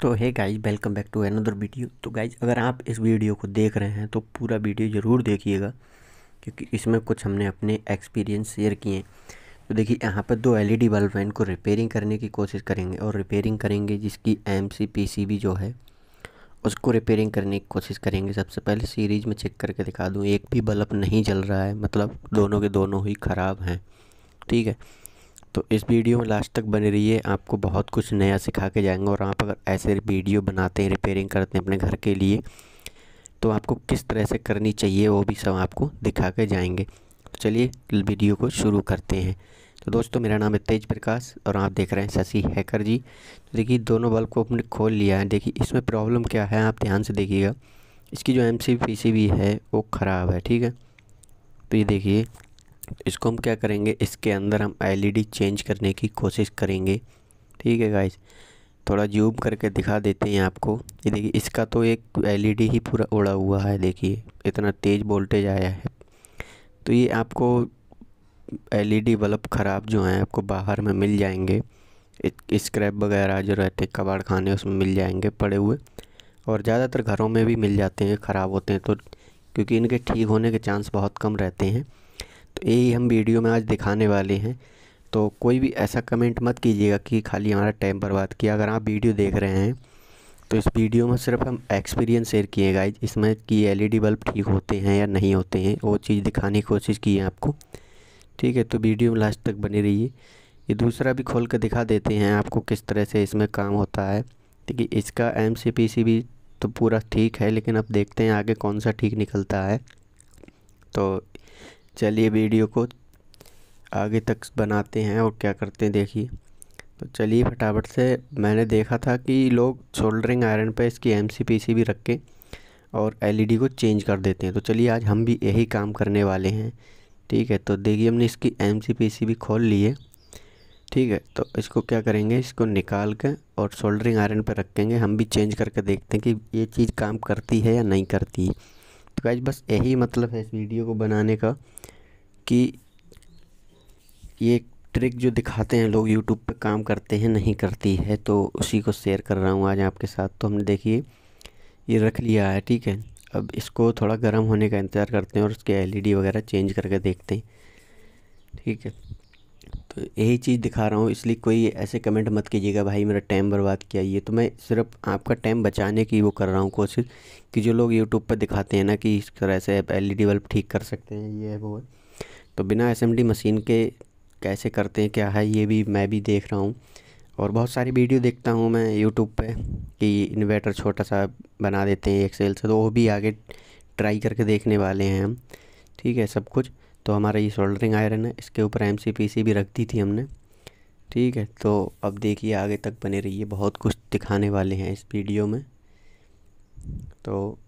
तो है guys welcome back to another video तो गाइज अगर आप इस वीडियो को देख रहे हैं तो पूरा वीडियो ज़रूर देखिएगा क्योंकि इसमें कुछ हमने अपने एक्सपीरियंस शेयर किए हैं तो देखिए यहाँ पर दो एलईडी बल्ब हैं इनको रिपेयरिंग करने की कोशिश करेंगे और रिपेयरिंग करेंगे जिसकी एम सी पी सी जो है उसको रिपेयरिंग करने की कोशिश करेंगे सबसे पहले सीरीज़ में चेक करके दिखा दूँ एक भी बल्ब नहीं जल रहा है मतलब दोनों के दोनों ही ख़राब हैं ठीक है तो इस वीडियो में लास्ट तक बने रहिए आपको बहुत कुछ नया सिखा के जाएंगे और आप अगर ऐसे वीडियो बनाते हैं रिपेयरिंग करते हैं अपने घर के लिए तो आपको किस तरह से करनी चाहिए वो भी सब आपको दिखा के जाएंगे तो चलिए वीडियो को शुरू करते हैं तो दोस्तों मेरा नाम है तेज प्रकाश और आप देख रहे हैं शशि हैकर जी तो देखिए दोनों बल्ब को अपने खोल लिया है देखिए इसमें प्रॉब्लम क्या है आप ध्यान से देखिएगा इसकी जो एम सी है वो ख़राब है ठीक है तो ये देखिए इसको हम क्या करेंगे इसके अंदर हम एलईडी चेंज e करने की कोशिश करेंगे ठीक है गाइस थोड़ा जूम करके दिखा देते हैं आपको ये देखिए इसका तो एक एलईडी e ही पूरा उड़ा हुआ है देखिए इतना तेज़ वोल्टेज आया है तो ये आपको एलईडी बल्ब ख़राब जो हैं आपको बाहर में मिल जाएंगे स्क्रैप वगैरह जो रहते हैं कबाड़ खाने उसमें मिल जाएंगे पड़े हुए और ज़्यादातर घरों में भी मिल जाते हैं ख़राब होते हैं तो क्योंकि इनके ठीक होने के चांस बहुत कम रहते हैं तो यही हम वीडियो में आज दिखाने वाले हैं तो कोई भी ऐसा कमेंट मत कीजिएगा कि खाली हमारा टाइम बर्बाद किया अगर आप वीडियो देख रहे हैं तो इस वीडियो में सिर्फ हम एक्सपीरियंस शेयर किए गाइज इसमें कि एलईडी बल्ब ठीक होते हैं या नहीं होते हैं वो चीज़ दिखाने की कोशिश की है आपको ठीक है तो वीडियो में लास्ट तक बनी रहिए ये दूसरा भी खोल कर दिखा देते हैं आपको किस तरह से इसमें काम होता है ठीक है इसका एम भी तो पूरा ठीक है लेकिन अब देखते हैं आगे कौन सा ठीक निकलता है तो चलिए वीडियो को आगे तक बनाते हैं और क्या करते हैं देखिए तो चलिए फटाफट से मैंने देखा था कि लोग शोल्डरिंग आयरन पर इसकी एम सी पी सी भी रख के और एलईडी e को चेंज कर देते हैं तो चलिए आज हम भी यही काम करने वाले हैं ठीक है तो देखिए हमने इसकी एम सी पी सी भी खोल ली है ठीक है तो इसको क्या करेंगे इसको निकाल के और शोल्डरिंग आयरन पर रखेंगे हम भी चेंज करके देखते हैं कि ये चीज़ काम करती है या नहीं करती है तो गाइज बस यही मतलब है इस वीडियो को बनाने का कि ये ट्रिक जो दिखाते हैं लोग यूट्यूब पे काम करते हैं नहीं करती है तो उसी को शेयर कर रहा हूँ आज आपके साथ तो हमने देखिए ये रख लिया है ठीक है अब इसको थोड़ा गर्म होने का इंतज़ार करते हैं और उसके एलईडी e वगैरह चेंज करके देखते हैं ठीक है तो यही चीज़ दिखा रहा हूँ इसलिए कोई ऐसे कमेंट मत कीजिएगा भाई मेरा टाइम बर्बाद किया ये तो मैं सिर्फ आपका टाइम बचाने की वो कर रहा हूँ कोशिश कि जो लोग यूट्यूब पर दिखाते हैं ना कि इस तरह से आप एल बल्ब e ठीक कर सकते हैं ये है वो है तो बिना एस मशीन के कैसे करते हैं क्या है ये भी मैं भी देख रहा हूँ और बहुत सारी वीडियो देखता हूँ मैं यूट्यूब पे कि इन्वर्टर छोटा सा बना देते हैं एक्सेल से तो वो भी आगे ट्राई करके देखने वाले हैं हम ठीक है सब कुछ तो हमारा ये सोल्डरिंग आयरन है इसके ऊपर एम सी पी सी भी रख दी थी हमने ठीक है तो अब देखिए आगे तक बने रहिए बहुत कुछ दिखाने वाले हैं इस वीडियो में तो